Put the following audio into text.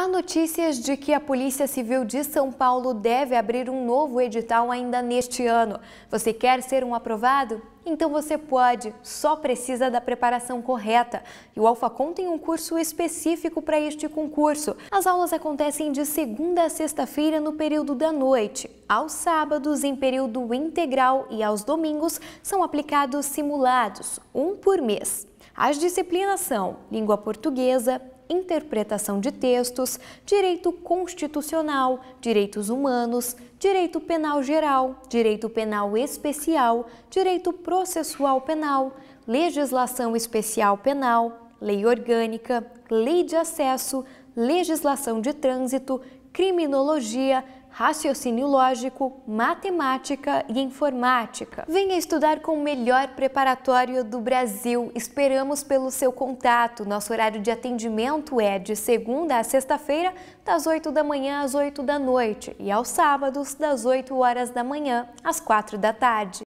Há notícias de que a Polícia Civil de São Paulo deve abrir um novo edital ainda neste ano. Você quer ser um aprovado? Então você pode, só precisa da preparação correta. E o Alfacom tem um curso específico para este concurso. As aulas acontecem de segunda a sexta-feira no período da noite. Aos sábados, em período integral, e aos domingos, são aplicados simulados, um por mês. As disciplinas são língua portuguesa, interpretação de textos, direito constitucional, direitos humanos, direito penal geral, direito penal especial, direito processual penal, legislação especial penal, lei orgânica, lei de acesso, legislação de trânsito criminologia, raciocínio lógico, matemática e informática. Venha estudar com o melhor preparatório do Brasil. Esperamos pelo seu contato. Nosso horário de atendimento é de segunda a sexta-feira, das 8 da manhã às 8 da noite e aos sábados, das 8 horas da manhã às 4 da tarde.